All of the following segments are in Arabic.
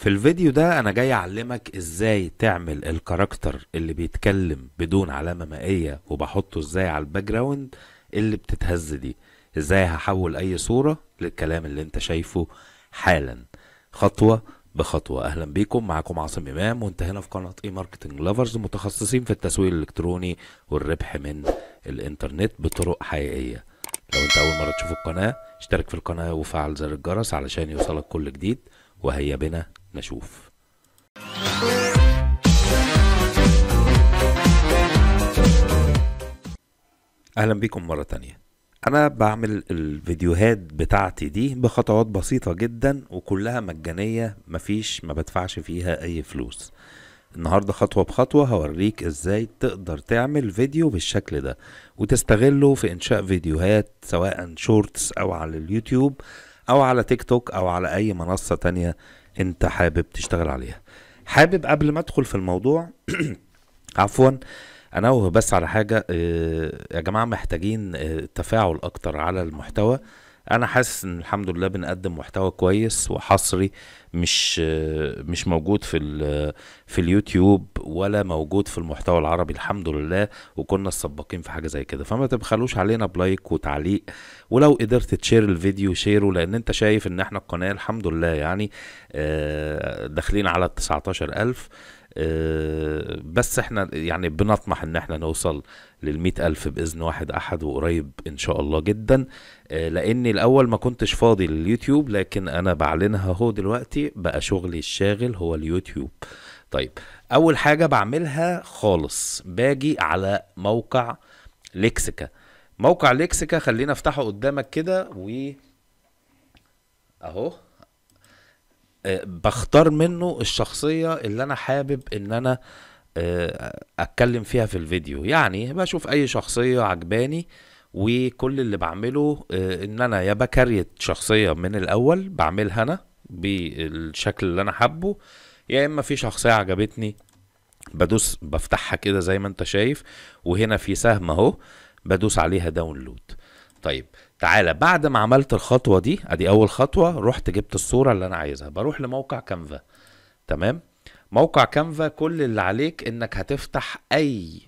في الفيديو ده انا جاي اعلمك ازاي تعمل الكاركتر اللي بيتكلم بدون علامه مائيه وبحطه ازاي على الباك جراوند اللي بتتهز دي ازاي هحول اي صوره للكلام اللي انت شايفه حالا خطوه بخطوه اهلا بيكم معاكم عاصم امام وانت هنا في قناه اي ماركتنج لافرز متخصصين في التسويق الالكتروني والربح من الانترنت بطرق حقيقيه لو انت اول مره تشوف القناه اشترك في القناه وفعل زر الجرس علشان يوصلك كل جديد وهيا بنا نشوف اهلا بيكم مره تانية انا بعمل الفيديوهات بتاعتي دي بخطوات بسيطه جدا وكلها مجانيه مفيش ما بدفعش فيها اي فلوس النهارده خطوه بخطوه هوريك ازاي تقدر تعمل فيديو بالشكل ده وتستغله في انشاء فيديوهات سواء شورتس او على اليوتيوب او على تيك توك او على اي منصه تانية انت حابب تشتغل عليها حابب قبل ما ادخل في الموضوع عفوا انوه بس على حاجه آه، يا جماعه محتاجين آه، تفاعل اكتر على المحتوى انا حاسس ان الحمد لله بنقدم محتوى كويس وحصري مش مش موجود في في اليوتيوب ولا موجود في المحتوى العربي الحمد لله وكنا السباقين في حاجه زي كده فما تبخلوش علينا بلايك وتعليق ولو قدرت تشير الفيديو شيره لان انت شايف ان احنا القناه الحمد لله يعني آه، داخلين على ال 19000 آه، بس احنا يعني بنطمح ان احنا نوصل للمئة ألف بإذن واحد أحد وقريب إن شاء الله جدا آه، لأني الأول ما كنتش فاضي لليوتيوب لكن أنا بعلنها هو دلوقتي بقى شغلي الشاغل هو اليوتيوب طيب أول حاجة بعملها خالص باجي على موقع لكسيكا موقع لكسيكا خلينا افتحه قدامك كده و أهو آه، بختار منه الشخصيه اللي انا حابب ان انا آه، اتكلم فيها في الفيديو يعني بشوف اي شخصيه عجباني وكل اللي بعمله آه، ان انا يا بكريت شخصيه من الاول بعملها انا بالشكل اللي انا حابه يا اما في شخصيه عجبتني بدوس بفتحها كده زي ما انت شايف وهنا في سهم اهو بدوس عليها داونلود طيب تعالى بعد ما عملت الخطوه دي ادي اول خطوه رحت جبت الصوره اللي انا عايزها بروح لموقع كانفا تمام موقع كانفا كل اللي عليك انك هتفتح اي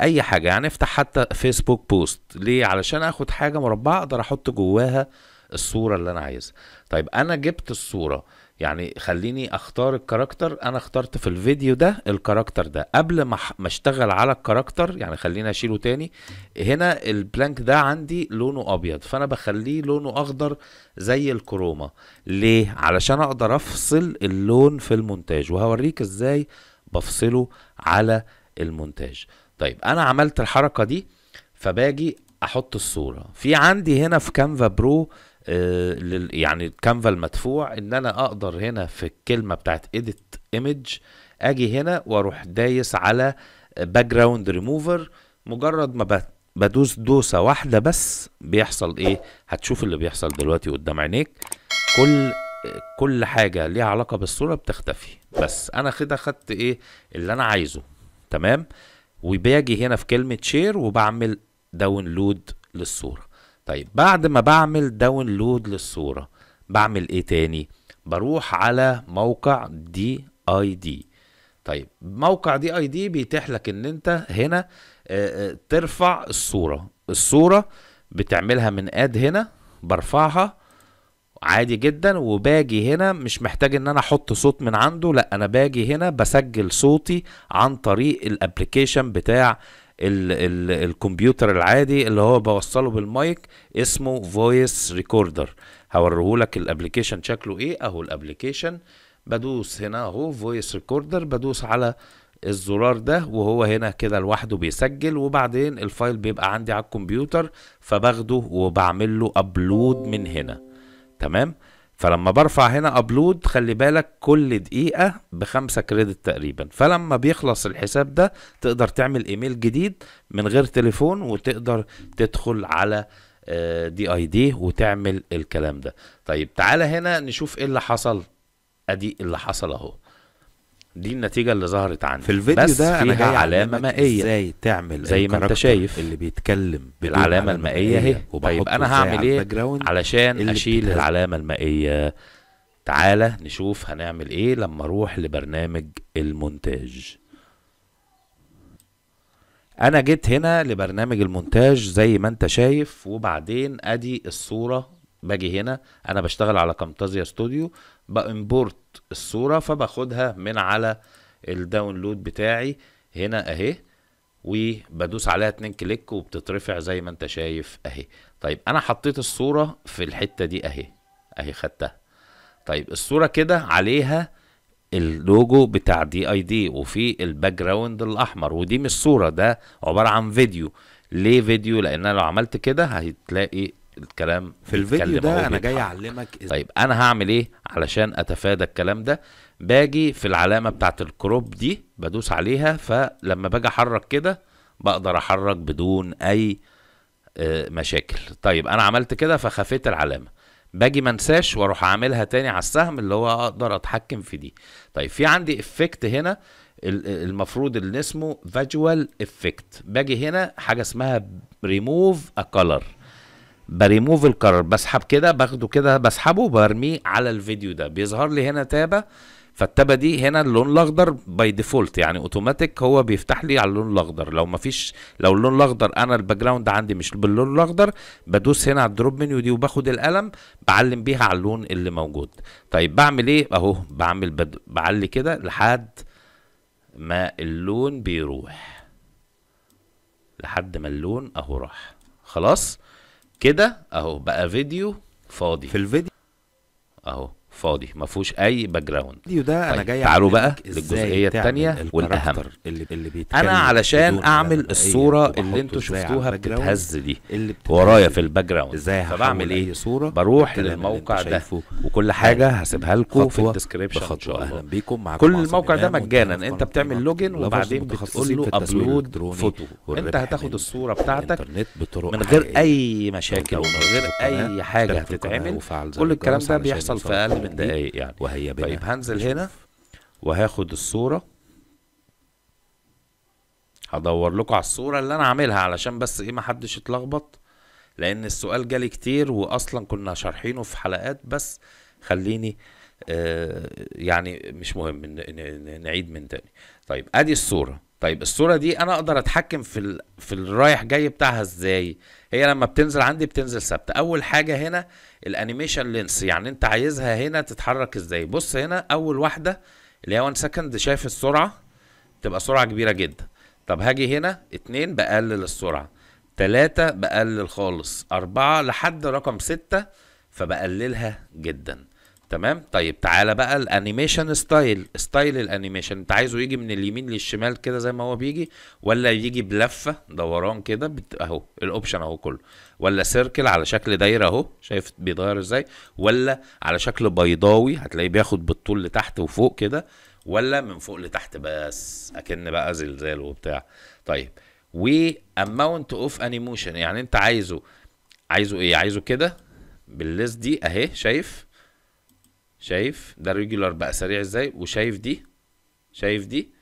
اي حاجه يعني افتح حتى فيسبوك بوست ليه علشان اخد حاجه مربعه اقدر احط جواها الصوره اللي انا عايزها طيب انا جبت الصوره يعني خليني اختار الكاركتر انا اخترت في الفيديو ده الكاركتر ده قبل ما ما اشتغل على الكاركتر يعني خليني اشيله تاني هنا البلانك ده عندي لونه ابيض فانا بخليه لونه اخضر زي الكروما ليه علشان اقدر افصل اللون في المونتاج وهوريك ازاي بفصله على المونتاج طيب انا عملت الحركه دي فباجي احط الصوره في عندي هنا في كانفا برو آه آه، يعني كانفا المدفوع ان انا اقدر هنا في الكلمه بتاعت اديت ايمج اجي هنا واروح دايس على باك جراوند ريموفر مجرد ما بدوس دوسه واحده بس بيحصل ايه هتشوف اللي بيحصل دلوقتي قدام عينيك كل كل حاجه ليها علاقه بالصوره بتختفي بس انا كده خدت ايه اللي انا عايزه تمام وباجي هنا في كلمه شير وبعمل داونلود للصوره طيب بعد ما بعمل داونلود للصورة بعمل ايه تاني بروح على موقع دي اي دي طيب موقع دي اي دي بيتيح لك ان انت هنا آه، آه، ترفع الصورة الصورة بتعملها من اد هنا برفعها عادي جدا وباجي هنا مش محتاج ان انا احط صوت من عنده لا انا باجي هنا بسجل صوتي عن طريق الابلكيشن بتاع الـ الـ الكمبيوتر العادي اللي هو بوصله بالمايك اسمه فويس ريكوردر هوريهولك الابلكيشن شكله ايه اهو الابلكيشن بدوس هنا اهو فويس ريكوردر بدوس على الزرار ده وهو هنا كده لوحده بيسجل وبعدين الفايل بيبقى عندي على الكمبيوتر فباخده وبعمل له ابلود من هنا تمام فلما برفع هنا ابلود خلي بالك كل دقيقة بخمسة كريدت تقريبا فلما بيخلص الحساب ده تقدر تعمل ايميل جديد من غير تليفون وتقدر تدخل على دي اي دي وتعمل الكلام ده طيب تعالى هنا نشوف ايه اللي حصل ادي اللي حصل اهو دي النتيجه اللي ظهرت عندي في الفيديو بس ده انا جاي علامه مائيه ازاي تعمل زي ما انت شايف اللي بيتكلم بالعلامه المائيه اهي طيب انا هعمل ايه علشان اشيل بتهزم. العلامه المائيه تعالى نشوف هنعمل ايه لما اروح لبرنامج المونتاج انا جيت هنا لبرنامج المونتاج زي ما انت شايف وبعدين ادي الصوره باجي هنا انا بشتغل على كامتازيا ستوديو بامبورت الصوره فباخدها من على الداونلود بتاعي هنا اهي وبدوس عليها اتنين كليك وبتترفع زي ما انت شايف اهي طيب انا حطيت الصوره في الحته دي اهي اهي خدتها طيب الصوره كده عليها اللوجو بتاع دي اي دي وفي الباك جراوند الاحمر ودي مش صوره ده عباره عن فيديو ليه فيديو لان انا لو عملت كده هتلاقي الكلام في الفيديو ده انا جاي اعلمك إز... طيب انا هعمل ايه علشان اتفادى الكلام ده باجي في العلامه بتاعت الكروب دي بدوس عليها فلما باجي احرك كده بقدر احرك بدون اي آه، مشاكل طيب انا عملت كده فخفيت العلامه باجي ما انساش واروح اعملها تاني على السهم اللي هو اقدر اتحكم في دي طيب في عندي افكت هنا المفروض اللي اسمه فيجوال افكت باجي هنا حاجه اسمها ريموف ا كولر بريموف الكرر بسحب كده باخده كده بسحبه برميه على الفيديو ده بيظهر لي هنا تابه فالتابه دي هنا اللون الاخضر باي ديفولت يعني اوتوماتيك هو بيفتح لي على اللون الاخضر لو مفيش لو اللون الاخضر انا الباك جراوند عندي مش باللون الاخضر بدوس هنا على الدروب منيو دي وباخد القلم بعلم بيها على اللون اللي موجود طيب بعمل ايه اهو بعمل بد... بعلي كده لحد ما اللون بيروح لحد ما اللون اهو راح خلاص كده اهو بقى فيديو فاضي في الفيديو اهو فاضي ما فيهوش اي باك جراوند ده انا طيب، جاي تعالوا بقى للجزئيه الثانيه والاهم اللي, اللي انا علشان اعمل الصوره اللي انتوا شفتوها بتتهز دي ورايا في الباك جراوند ازاي بعمل ايه صوره بروح للموقع ده وكل حاجه طيب. هسيبها لكم في الديسكربشن ان شاء الله بيكم معكم كل الموقع ده مجانا انت بتعمل لوجن وبعدين بتقول له ابلود فوتو انت هتاخد الصوره بتاعتك من غير اي مشاكل ومن غير اي حاجه هتتعمل كل الكلام ده بيحصل في اقل ثمان دقايق يعني. يعني وهي بنا طيب هنزل هنا وهاخد الصورة هدور لكم على الصورة اللي انا عاملها علشان بس ايه محدش يتلخبط لان السؤال جالي كتير واصلا كنا شارحينه في حلقات بس خليني آه يعني مش مهم نعيد من تاني طيب ادي الصورة طيب الصوره دي انا اقدر اتحكم في ال... في الرايح جاي بتاعها ازاي هي لما بتنزل عندي بتنزل ثابته اول حاجه هنا الانيميشن لينس يعني انت عايزها هنا تتحرك ازاي بص هنا اول واحده اللي هي 1 سكند شايف السرعه تبقى سرعه كبيره جدا طب هاجي هنا اتنين بقلل السرعه تلاتة بقلل خالص أربعة لحد رقم ستة فبقللها جدا تمام طيب تعالى بقى الانيميشن ستايل ستايل الانيميشن انت عايزه يجي من اليمين للشمال كده زي ما هو بيجي ولا يجي بلفه دوران كده بت... اهو الاوبشن اهو كله ولا سيركل على شكل دايره اهو شايف بيتغير ازاي ولا على شكل بيضاوي هتلاقيه بياخد بالطول لتحت وفوق كده ولا من فوق لتحت بس اكن بقى زلزال وبتاع طيب واماونت اوف انيموشن يعني انت عايزه عايزه ايه عايزه كده بالليست دي اهي شايف شايف ده ريجولار بقى سريع ازاي وشايف دي شايف دي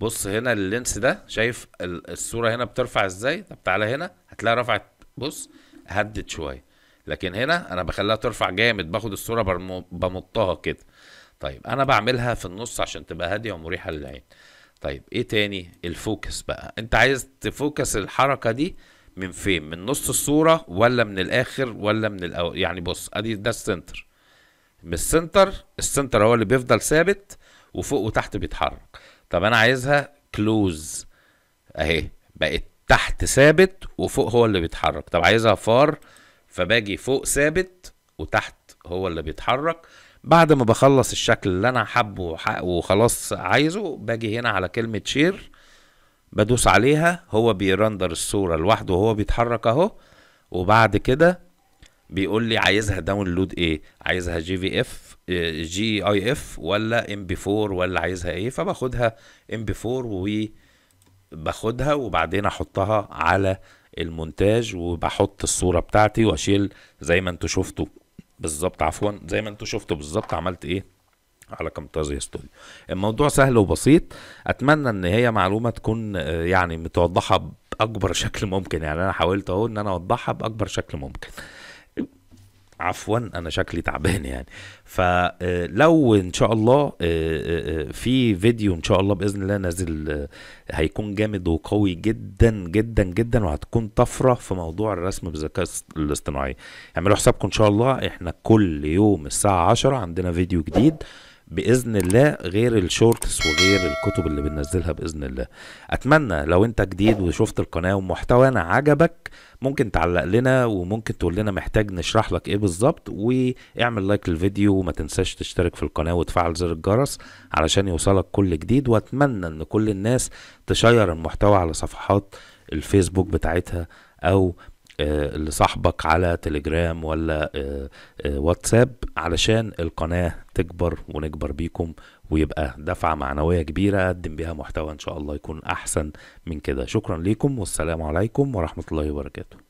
بص هنا اللينس ده شايف الصورة هنا بترفع ازاي طب تعالى هنا هتلاقي رفعت بص هدت شوية لكن هنا انا بخليها ترفع جامد باخد الصورة بمطها كده طيب انا بعملها في النص عشان تبقى هادية ومريحة للعين طيب ايه تاني الفوكس بقى انت عايز تفوكس الحركة دي من فين من نص الصورة ولا من الاخر ولا من الاول يعني بص ادي ده السنتر من السنتر السنتر هو اللي بيفضل ثابت وفوق وتحت بيتحرك طب انا عايزها كلوز اهي بقت تحت ثابت وفوق هو اللي بيتحرك طب عايزها فار فباجي فوق ثابت وتحت هو اللي بيتحرك بعد ما بخلص الشكل اللي انا حابه وخلاص عايزه باجي هنا على كلمة شير بدوس عليها هو بيرندر الصورة لوحده وهو بيتحرك اهو وبعد كده بيقول لي عايزها داونلود ايه عايزها جي في اف جي اي اف ولا ام بي 4 ولا عايزها ايه فباخدها ام بي 4 وباخدها وبعدين احطها على المونتاج وبحط الصوره بتاعتي واشيل زي ما انتوا شفتوا بالظبط عفوا زي ما انتوا شفتوا بالظبط عملت ايه على كامتازيا ستوديو الموضوع سهل وبسيط اتمنى ان هي معلومه تكون آه، يعني متوضحه باكبر شكل ممكن يعني انا حاولت اهو ان انا اوضحها باكبر شكل ممكن عفوا انا شكلي تعبان يعني فلو ان شاء الله آه، آه، آه، في فيديو ان شاء الله باذن الله نازل هيكون جامد وقوي جدا جدا جدا وهتكون طفره في موضوع الرسم بالذكاء الاصطناعي اعملوا حسابكم ان شاء الله احنا كل يوم الساعه 10 عندنا فيديو جديد باذن الله غير الشورتس وغير الكتب اللي بننزلها باذن الله اتمنى لو انت جديد وشفت القناه ومحتوانا عجبك ممكن تعلق لنا وممكن تقول لنا محتاج نشرح لك ايه بالظبط واعمل لايك للفيديو وما تنساش تشترك في القناه وتفعل زر الجرس علشان يوصلك كل جديد واتمنى ان كل الناس تشير المحتوى على صفحات الفيسبوك بتاعتها او آه، لصاحبك على تليجرام ولا آه، آه، واتساب علشان القناة تكبر ونكبر بيكم ويبقى دفعة معنوية كبيرة أقدم بيها محتوى إن شاء الله يكون أحسن من كده شكرا ليكم والسلام عليكم ورحمة الله وبركاته